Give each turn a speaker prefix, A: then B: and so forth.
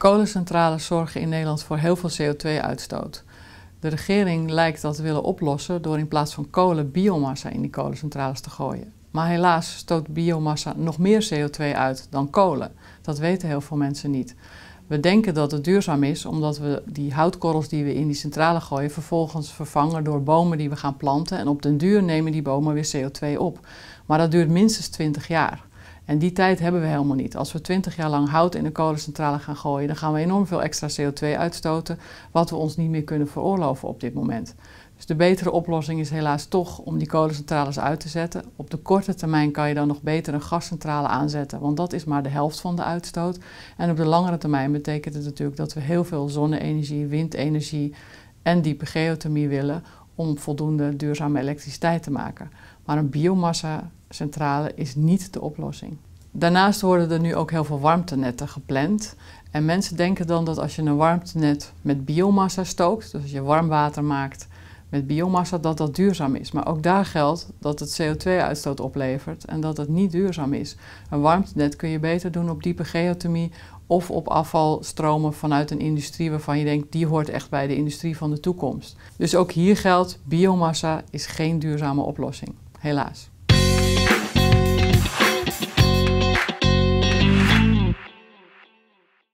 A: Kolencentrales zorgen in Nederland voor heel veel CO2-uitstoot. De regering lijkt dat te willen oplossen door in plaats van kolen biomassa in die kolencentrales te gooien. Maar helaas stoot biomassa nog meer CO2 uit dan kolen. Dat weten heel veel mensen niet. We denken dat het duurzaam is omdat we die houtkorrels die we in die centrale gooien vervolgens vervangen door bomen die we gaan planten en op den duur nemen die bomen weer CO2 op. Maar dat duurt minstens 20 jaar. En die tijd hebben we helemaal niet. Als we 20 jaar lang hout in een kolencentrale gaan gooien, dan gaan we enorm veel extra CO2 uitstoten, wat we ons niet meer kunnen veroorloven op dit moment. Dus de betere oplossing is helaas toch om die kolencentrales uit te zetten. Op de korte termijn kan je dan nog beter een gascentrale aanzetten, want dat is maar de helft van de uitstoot. En op de langere termijn betekent het natuurlijk dat we heel veel zonne-energie, windenergie en diepe geothermie willen om voldoende duurzame elektriciteit te maken. Maar een biomassa-centrale is niet de oplossing. Daarnaast worden er nu ook heel veel warmtenetten gepland. En mensen denken dan dat als je een warmtenet met biomassa stookt, dus als je warm water maakt met biomassa dat dat duurzaam is. Maar ook daar geldt dat het CO2-uitstoot oplevert en dat het niet duurzaam is. Een warmtenet kun je beter doen op diepe geothermie of op afvalstromen vanuit een industrie waarvan je denkt die hoort echt bij de industrie van de toekomst. Dus ook hier geldt biomassa is geen duurzame oplossing, helaas.